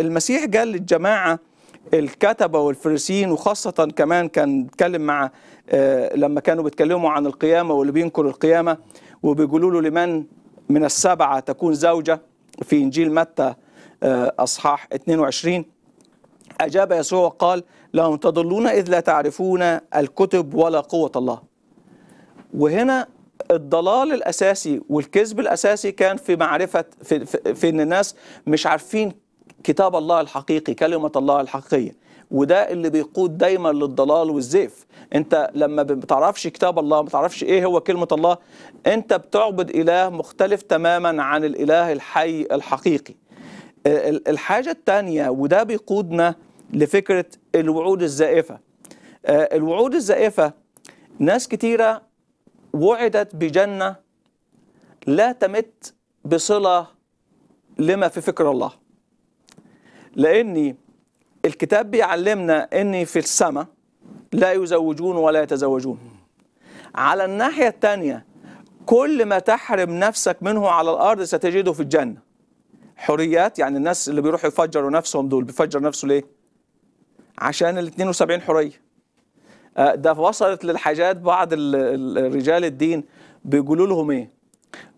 المسيح قال للجماعه الكتبة والفريسيين وخاصة كمان كان تكلم مع آه، لما كانوا بيتكلموا عن القيامة واللي بينكر القيامة وبيقولوا له لمن من السبعة تكون زوجة في إنجيل متى آه، أصحاح 22 أجاب يسوع وقال لهم تضلون إذ لا تعرفون الكتب ولا قوة الله وهنا الضلال الأساسي والكذب الأساسي كان في معرفة في, في, في إن الناس مش عارفين كتاب الله الحقيقي كلمة الله الحقيقية وده اللي بيقود دايما للضلال والزيف انت لما بتعرفش كتاب الله ما ايه هو كلمة الله انت بتعبد اله مختلف تماما عن الاله الحي الحقيقي الحاجة الثانية وده بيقودنا لفكرة الوعود الزائفة آه، الوعود الزائفة ناس كتيرة وعدت بجنة لا تمت بصلة لما في فكر الله لأن الكتاب بيعلمنا أن في السماء لا يزوجون ولا يتزوجون على الناحية الثانية كل ما تحرم نفسك منه على الأرض ستجده في الجنة حريات يعني الناس اللي بيروحوا يفجروا نفسهم دول بيفجر نفسه ليه؟ عشان ال 72 حرية آه، ده وصلت للحاجات بعض رجال الدين بيقولوا لهم ايه؟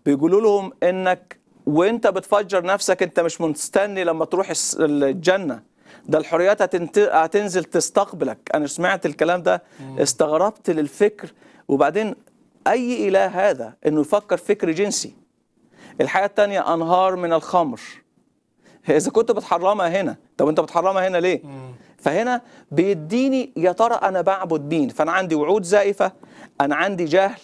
بيقولوا لهم انك وانت بتفجر نفسك انت مش مستني لما تروح الجنه ده الحريات هتنت... هتنزل تستقبلك انا سمعت الكلام ده استغربت للفكر وبعدين اي اله هذا انه يفكر فكر جنسي الحياه الثانيه انهار من الخمر اذا كنت بتحرمها هنا طب انت بتحرمها هنا ليه فهنا بيديني يا ترى انا بعبد مين فانا عندي وعود زائفه انا عندي جهل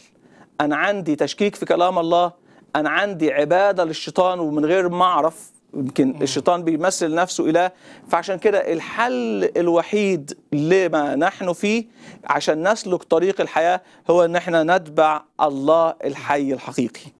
انا عندي تشكيك في كلام الله انا عندي عباده للشيطان ومن غير ما اعرف يمكن الشيطان بيمثل نفسه اله فعشان كده الحل الوحيد لما نحن فيه عشان نسلك طريق الحياه هو ان احنا نتبع الله الحي الحقيقي